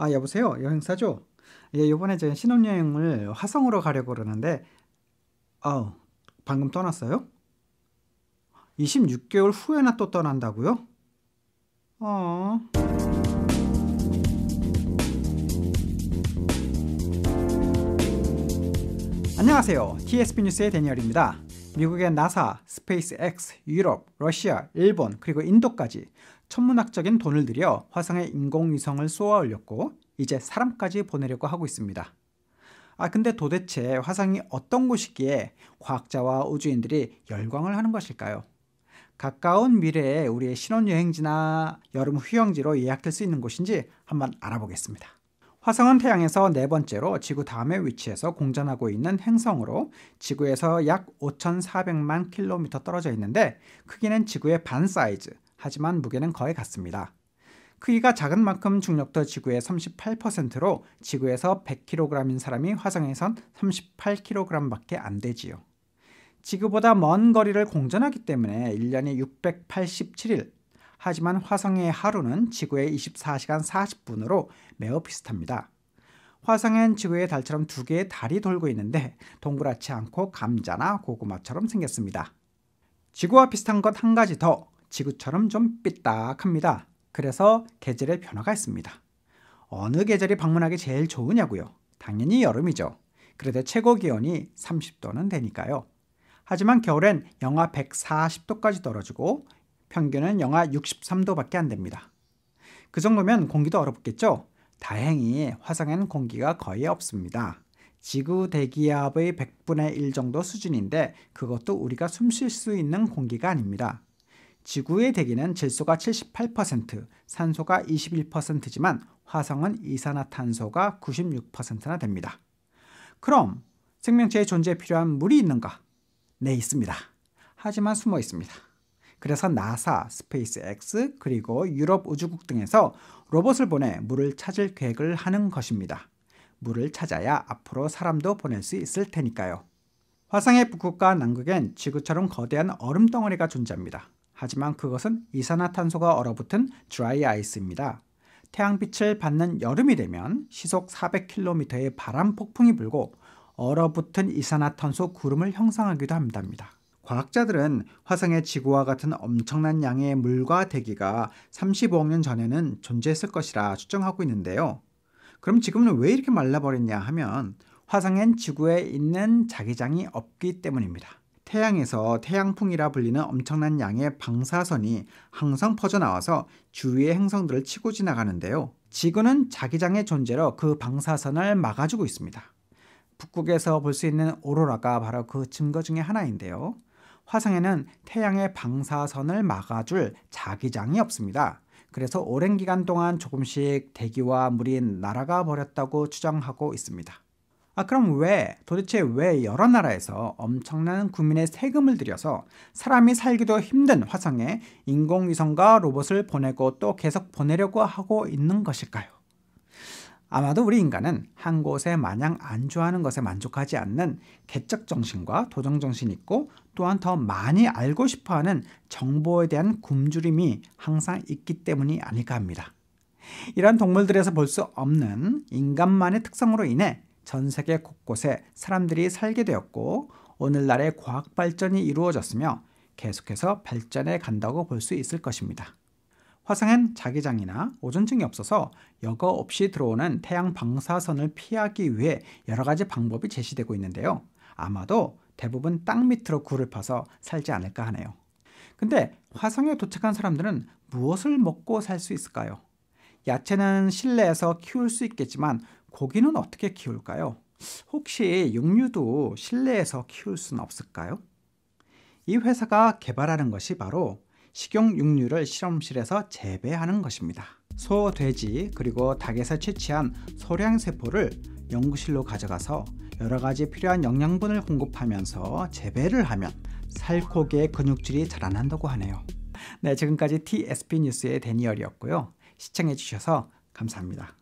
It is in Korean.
아, 여보세요. 여행사죠? 예, 이번에 제 신혼여행을 화성으로 가려고 그러는데 아, 방금 떠났어요? 26개월 후에나 또 떠난다고요? 어. 안녕하세요. TSP 뉴스의 데니얼입니다. 미국의 나사, 스페이스X, 유럽, 러시아, 일본, 그리고 인도까지 천문학적인 돈을 들여 화성에 인공위성을 쏘아 올렸고 이제 사람까지 보내려고 하고 있습니다. 아 근데 도대체 화성이 어떤 곳이기에 과학자와 우주인들이 열광을 하는 것일까요? 가까운 미래에 우리의 신혼여행지나 여름 휴양지로 예약할 수 있는 곳인지 한번 알아보겠습니다. 화성은 태양에서 네 번째로 지구 다음에 위치해서 공전하고 있는 행성으로 지구에서 약 5,400만 킬로미터 떨어져 있는데 크기는 지구의 반 사이즈, 하지만 무게는 거의 같습니다. 크기가 작은 만큼 중력도 지구의 38%로 지구에서 100kg인 사람이 화성에선 38kg밖에 안 되지요. 지구보다 먼 거리를 공전하기 때문에 1년에 687일, 하지만 화성의 하루는 지구의 24시간 40분으로 매우 비슷합니다. 화성엔 지구의 달처럼 두 개의 달이 돌고 있는데 동그랗지 않고 감자나 고구마처럼 생겼습니다. 지구와 비슷한 것 한 가지 더 지구처럼 좀 삐딱합니다. 그래서 계절의 변화가 있습니다. 어느 계절이 방문하기 제일 좋으냐고요? 당연히 여름이죠. 그래도 최고 기온이 30도는 되니까요. 하지만 겨울엔 영하 140도까지 떨어지고 평균은 영하 63도밖에 안 됩니다. 그 정도면 공기도 얼어붙겠죠? 다행히 화성엔 공기가 거의 없습니다. 지구 대기압의 100분의 1 정도 수준인데 그것도 우리가 숨 쉴 수 있는 공기가 아닙니다. 지구의 대기는 질소가 78%, 산소가 21%지만 화성은 이산화탄소가 96%나 됩니다. 그럼 생명체의 존재에 필요한 물이 있는가? 네, 있습니다. 하지만 숨어 있습니다. 그래서 나사, 스페이스X, 그리고 유럽 우주국 등에서 로봇을 보내 물을 찾을 계획을 하는 것입니다. 물을 찾아야 앞으로 사람도 보낼 수 있을 테니까요. 화성의 북극과 남극엔 지구처럼 거대한 얼음 덩어리가 존재합니다. 하지만 그것은 이산화탄소가 얼어붙은 드라이 아이스입니다. 태양빛을 받는 여름이 되면 시속 400km의 바람 폭풍이 불고 얼어붙은 이산화탄소 구름을 형성하기도 합니다 과학자들은 화성의 지구와 같은 엄청난 양의 물과 대기가 35억 년 전에는 존재했을 것이라 추정하고 있는데요. 그럼 지금은 왜 이렇게 말라버렸냐 하면 화성엔 지구에 있는 자기장이 없기 때문입니다. 태양에서 태양풍이라 불리는 엄청난 양의 방사선이 항상 퍼져나와서 주위의 행성들을 치고 지나가는데요. 지구는 자기장의 존재로 그 방사선을 막아주고 있습니다. 북극에서 볼 수 있는 오로라가 바로 그 증거 중의 하나인데요. 화성에는 태양의 방사선을 막아줄 자기장이 없습니다. 그래서 오랜 기간 동안 조금씩 대기와 물이 날아가 버렸다고 추정하고 있습니다. 아, 그럼 왜, 도대체 왜 여러 나라에서 엄청난 국민의 세금을 들여서 사람이 살기도 힘든 화성에 인공위성과 로봇을 보내고 또 계속 보내려고 하고 있는 것일까요? 아마도 우리 인간은 한 곳에 마냥 안주하는 것에 만족하지 않는 개적 정신과 도정 정신이 있고 또한 더 많이 알고 싶어 하는 정보에 대한 굶주림이 항상 있기 때문이 아닐까 합니다. 이런 동물들에서 볼 수 없는 인간만의 특성으로 인해 전 세계 곳곳에 사람들이 살게 되었고 오늘날의 과학 발전이 이루어졌으며 계속해서 발전해 간다고 볼 수 있을 것입니다. 화성엔 자기장이나 오존층이 없어서 여거 없이 들어오는 태양 방사선을 피하기 위해 여러 가지 방법이 제시되고 있는데요. 아마도 대부분 땅 밑으로 굴을 파서 살지 않을까 하네요. 근데 화성에 도착한 사람들은 무엇을 먹고 살 수 있을까요? 야채는 실내에서 키울 수 있겠지만 고기는 어떻게 키울까요? 혹시 육류도 실내에서 키울 수는 없을까요? 이 회사가 개발하는 것이 바로 식용 육류를 실험실에서 재배하는 것입니다. 소, 돼지, 그리고 닭에서 채취한 소량 세포를 연구실로 가져가서 여러 가지 필요한 영양분을 공급하면서 재배를 하면 살코기의 근육질이 자라난다고 하네요. 네, 지금까지 TSP 뉴스의 데니얼이었고요. 시청해주셔서 감사합니다.